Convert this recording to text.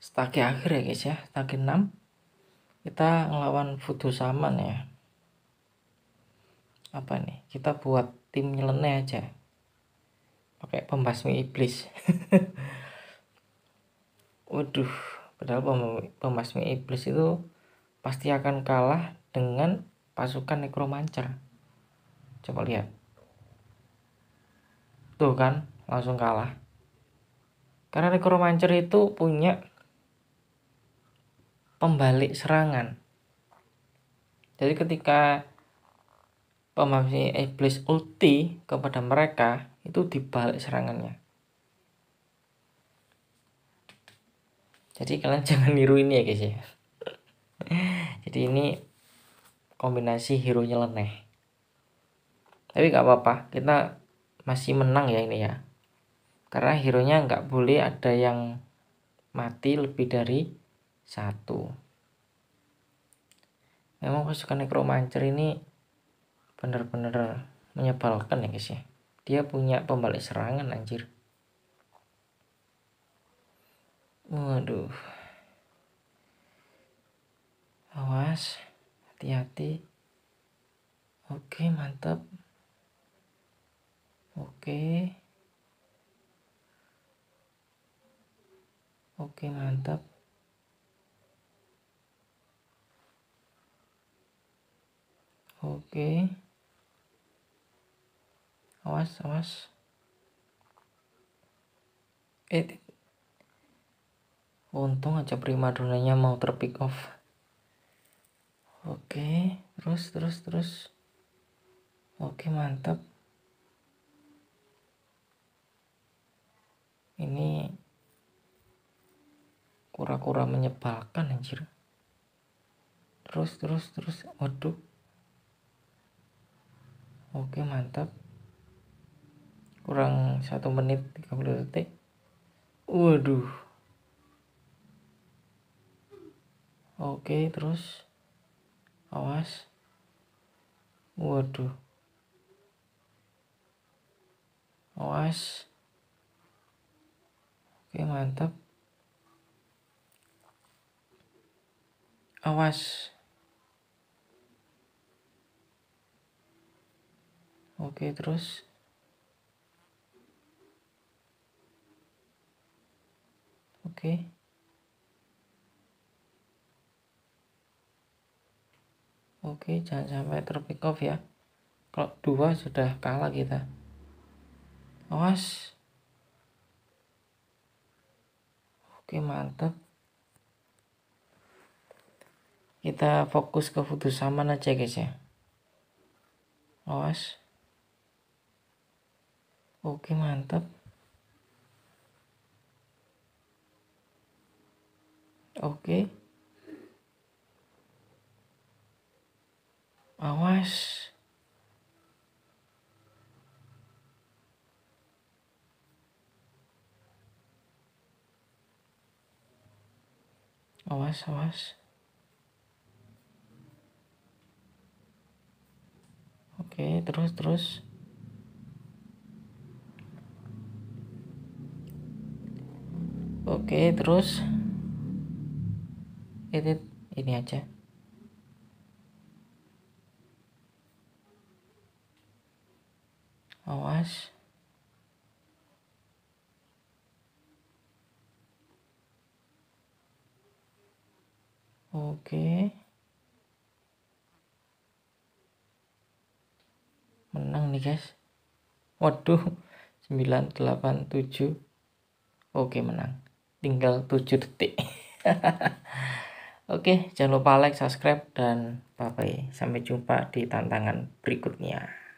stage akhir ya guys ya stage 6 kita ngelawan Fudo Saman ya apa nih kita buat tim nyeleneh aja pakai pembasmi iblis waduh padahal pembasmi iblis itu pasti akan kalah dengan pasukan necromancer coba lihat tuh kan langsung kalah karena necromancer itu punya pembalik serangan. Jadi ketika pemakai iblis ulti kepada mereka itu dibalik serangannya. Jadi kalian jangan niru ini ya guys ya. Jadi ini kombinasi hero nyeleneh. Tapi nggak apa-apa, kita masih menang ya ini ya. Karena hero nya nggak boleh ada yang mati lebih dari satu memang pasukan necromancer ini bener-bener menyebalkan ya guys ya dia punya pembalik serangan anjir waduh awas hati-hati oke mantap oke oke mantap Oke. Awas, awas. Eh. Untung aja prima donanya mau terpick off. Oke, terus terus terus. Oke, mantap. Ini kura-kura menyebalkan anjir. Terus terus terus. Waduh oke mantap kurang satu menit 30 detik waduh oke terus awas waduh awas oke mantap awas Oke, terus Oke. Oke, jangan sampai terpick off ya. Kalau dua sudah kalah kita. Awas. Oke, mantap. Kita fokus ke putus saman aja guys ya. Awas. Oke, mantap. Oke. Awas. Awas, awas. Oke, terus terus. oke terus edit ini aja awas Oke. Menang nih guys. Waduh. 987. Oke menang tinggal 7 detik Oke, jangan lupa like, subscribe, dan bye-bye. Sampai jumpa di tantangan berikutnya.